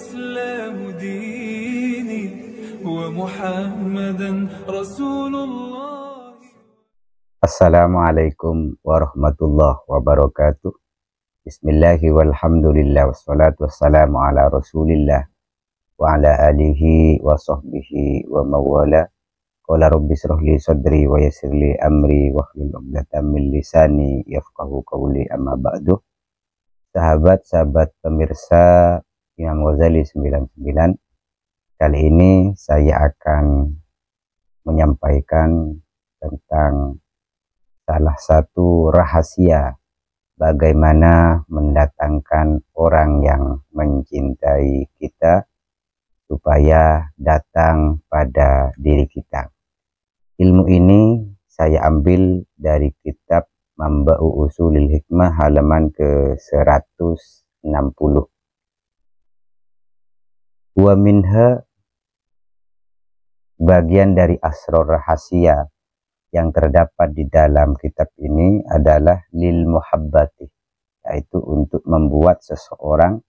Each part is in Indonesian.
الإسلام ديني ومحمدا رسول الله السلام عليكم ورحمة الله وبركاته بسم الله والحمد لله والصلاة والسلام على رسول الله وعلى آله وصحبه وموالاه Qala rabbi srahli sadri wa yassirli amri wa hlul 'uqdatam min lisani yafqahu qawli amma ba'du. Sahabat-sahabat pemirsa Imam Ghazali 99 kali ini saya akan menyampaikan tentang salah satu rahasia bagaimana mendatangkan orang yang mencintai kita supaya datang pada diri kita ilmu ini saya ambil dari kitab Mamba'u Usulil Hikmah halaman ke 160 wa minha bagian dari asror rahasia yang terdapat di dalam kitab ini adalah lil muhabbati yaitu untuk membuat seseorang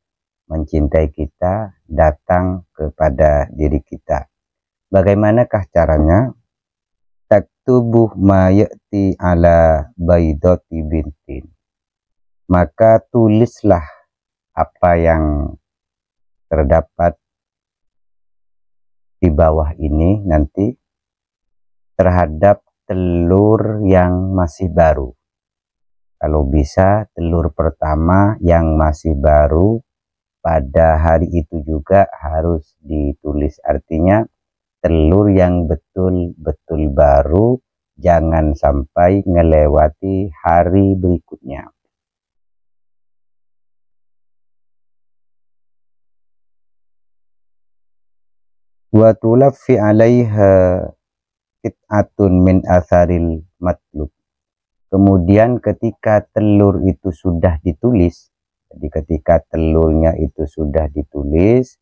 mencintai kita datang kepada diri kita bagaimanakah caranya taktubuh mayati ala baidati bintin maka tulislah apa yang terdapat di bawah ini nanti terhadap telur yang masih baru. Kalau bisa telur pertama yang masih baru pada hari itu juga harus ditulis. Artinya telur yang betul-betul baru jangan sampai melewati hari berikutnya. wa tulaffi alaiha kit'atun min atharil matlub kemudian ketika telur itu sudah ditulis jadi ketika telurnya itu sudah ditulis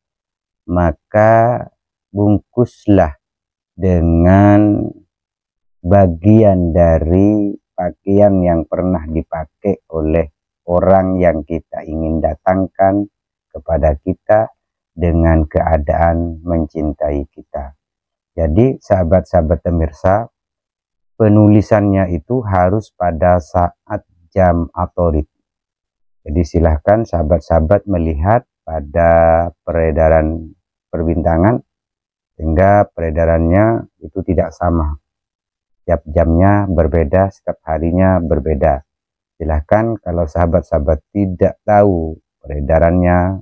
maka bungkuslah dengan bagian dari pakaian yang pernah dipakai oleh orang yang kita ingin datangkan kepada kita dengan keadaan mencintai kita. Jadi sahabat-sahabat pemirsa, penulisannya itu harus pada saat jam atorit. Jadi silahkan sahabat-sahabat melihat pada peredaran perbintangan sehingga peredarannya itu tidak sama. Setiap jamnya berbeda, setiap harinya berbeda. Silahkan kalau sahabat-sahabat tidak tahu peredarannya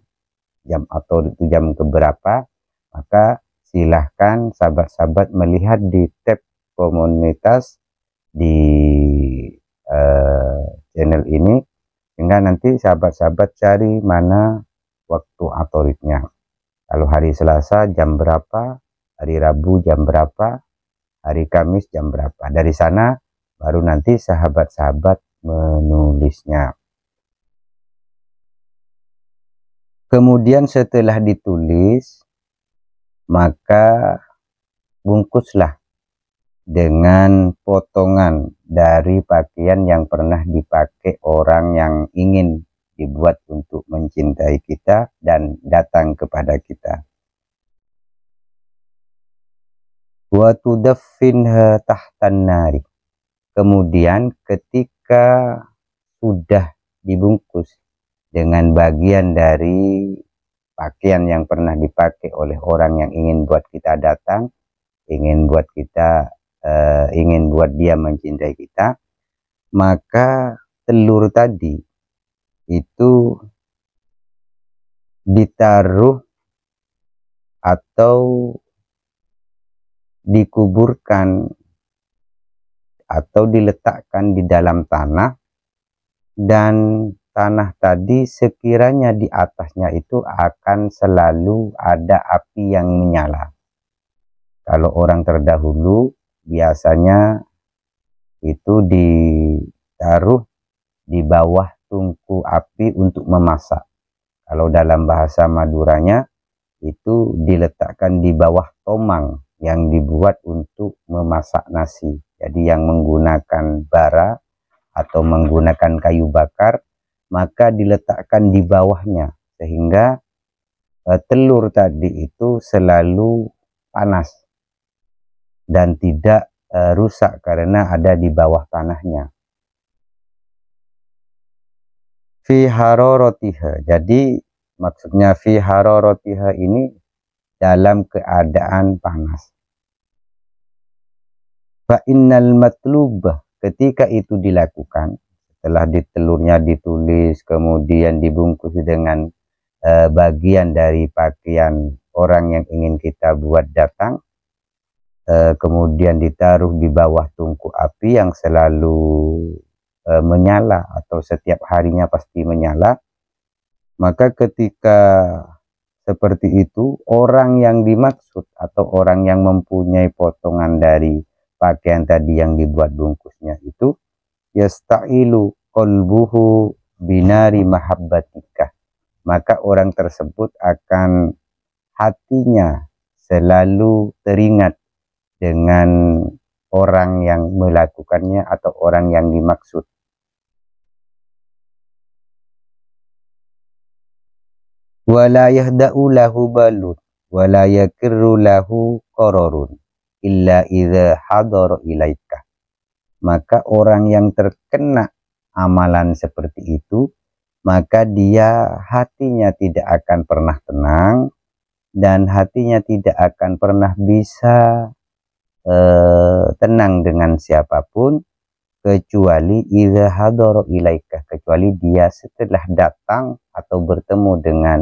jam atau itu jam keberapa maka silahkan sahabat-sahabat melihat di tab komunitas di uh, channel ini sehingga nanti sahabat-sahabat cari mana waktu atoritnya kalau hari Selasa jam berapa hari Rabu jam berapa hari Kamis jam berapa dari sana baru nanti sahabat-sahabat menulisnya Kemudian setelah ditulis, maka bungkuslah dengan potongan dari pakaian yang pernah dipakai orang yang ingin dibuat untuk mencintai kita dan datang kepada kita. Kemudian ketika sudah dibungkus dengan bagian dari pakaian yang pernah dipakai oleh orang yang ingin buat kita datang, ingin buat kita, uh, ingin buat dia mencintai kita, maka telur tadi itu ditaruh atau dikuburkan atau diletakkan di dalam tanah dan tanah tadi sekiranya di atasnya itu akan selalu ada api yang menyala. Kalau orang terdahulu biasanya itu ditaruh di bawah tungku api untuk memasak. Kalau dalam bahasa Maduranya itu diletakkan di bawah tomang yang dibuat untuk memasak nasi. Jadi yang menggunakan bara atau menggunakan kayu bakar maka diletakkan di bawahnya sehingga e, telur tadi itu selalu panas dan tidak e, rusak karena ada di bawah tanahnya. Fi haroratiha. Jadi maksudnya fi haroratiha ini dalam keadaan panas. Fa innal matlubah ketika itu dilakukan setelah telurnya ditulis kemudian dibungkus dengan eh, bagian dari pakaian orang yang ingin kita buat datang eh, kemudian ditaruh di bawah tungku api yang selalu eh, menyala atau setiap harinya pasti menyala maka ketika seperti itu orang yang dimaksud atau orang yang mempunyai potongan dari pakaian tadi yang dibuat bungkusnya itu yasta'ilu qalbuhu binari mahabbatika maka orang tersebut akan hatinya selalu teringat dengan orang yang melakukannya atau orang yang dimaksud. Wala yahda'u lahu balun, wala yakirru lahu kororun, illa idha hadar ilaika maka orang yang terkena amalan seperti itu, maka dia hatinya tidak akan pernah tenang dan hatinya tidak akan pernah bisa eh, tenang dengan siapapun kecuali idza hadara ilaika kecuali dia setelah datang atau bertemu dengan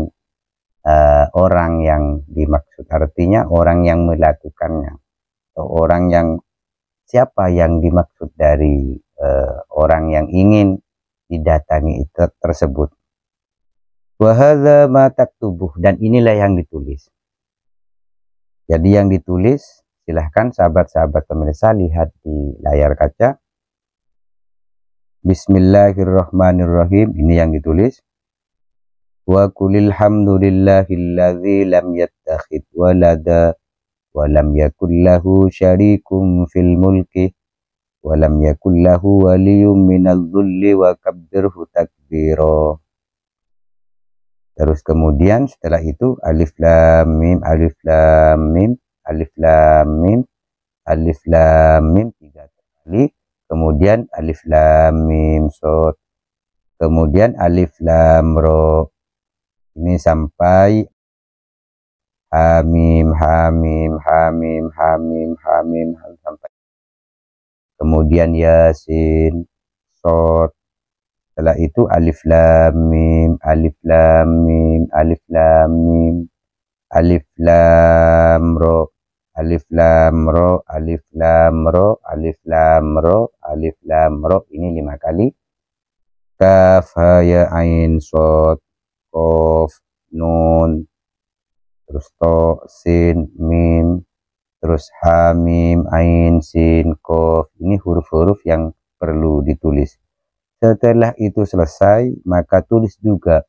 eh, orang yang dimaksud artinya orang yang melakukannya atau orang yang siapa yang dimaksud dari uh, orang yang ingin didatangi itu tersebut. Wahala matak tubuh dan inilah yang ditulis. Jadi yang ditulis silahkan sahabat-sahabat pemirsa lihat di layar kaca. Bismillahirrahmanirrahim ini yang ditulis. Wa kulil hamdulillahilladzi lam yattakhid walada Walam يكن له شريك في الملك ولم يكن له ولي من الذل وكبره takbiro Terus kemudian setelah itu alif lam mim alif lam mim alif lam mim alif lam mim tiga kali kemudian alif lam mim sot kemudian alif lam ro ini sampai hamim hamim hamim hamim hamim sampai kemudian yasin Sot. setelah itu alif lam mim alif lam mim alif lam mim alif lam ro alif lam ro alif lam ro alif lam ro alif lam ro ini lima kali kaf ha ya ain sot kof nun terus to sin mim terus hamim ain sin kof ini huruf-huruf yang perlu ditulis setelah itu selesai maka tulis juga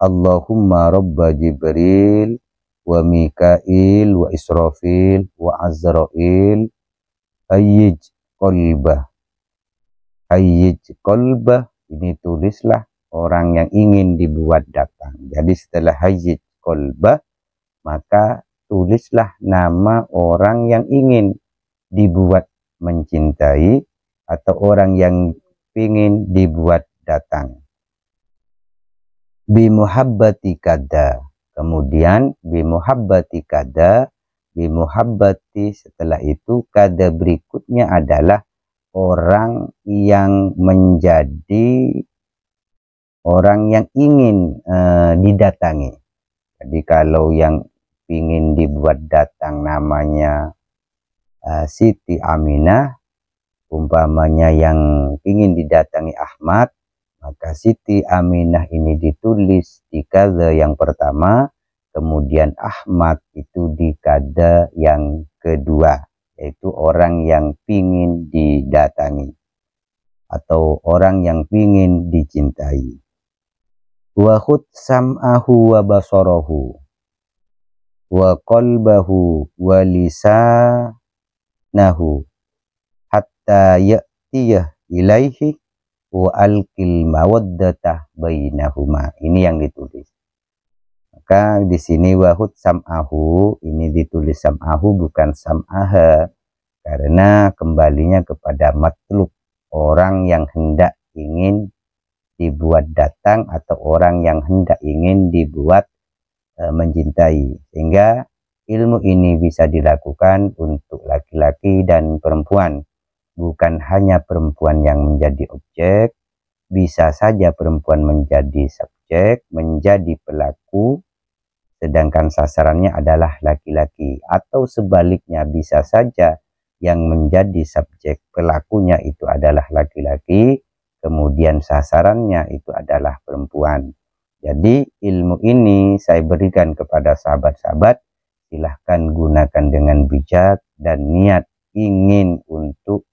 Allahumma robba jibril wa mikail wa israfil wa azrail ayyij kolbah ayyij kolbah ini tulislah orang yang ingin dibuat datang jadi setelah ayyij kolbah maka tulislah nama orang yang ingin dibuat mencintai atau orang yang ingin dibuat datang. Bimuhabbati kada. Kemudian bimuhabbati kada, bimuhabbati setelah itu kada berikutnya adalah orang yang menjadi orang yang ingin uh, didatangi. Jadi kalau yang ingin dibuat datang namanya uh, Siti Aminah umpamanya yang ingin didatangi Ahmad maka Siti Aminah ini ditulis di kada yang pertama kemudian Ahmad itu di kada yang kedua yaitu orang yang ingin didatangi atau orang yang ingin dicintai wa khut sam'ahu wa basarahu wa qalbahu wa lisanahu hatta ya'tiyah ilaihi wa alqil mawaddata bainahuma. Ini yang ditulis. Maka di sini wahud sam'ahu ini ditulis sam'ahu bukan sam'aha karena kembalinya kepada matluk orang yang hendak ingin dibuat datang atau orang yang hendak ingin dibuat Eh, mencintai sehingga ilmu ini bisa dilakukan untuk laki-laki dan perempuan bukan hanya perempuan yang menjadi objek bisa saja perempuan menjadi subjek menjadi pelaku sedangkan sasarannya adalah laki-laki atau sebaliknya bisa saja yang menjadi subjek pelakunya itu adalah laki-laki kemudian sasarannya itu adalah perempuan. Jadi ilmu ini saya berikan kepada sahabat-sahabat, silahkan gunakan dengan bijak dan niat ingin untuk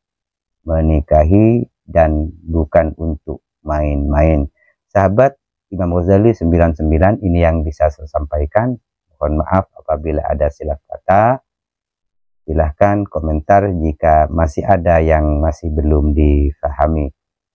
menikahi dan bukan untuk main-main. Sahabat Imam Ghazali 99 ini yang bisa saya sampaikan. Mohon maaf apabila ada silap kata. Silahkan komentar jika masih ada yang masih belum difahami.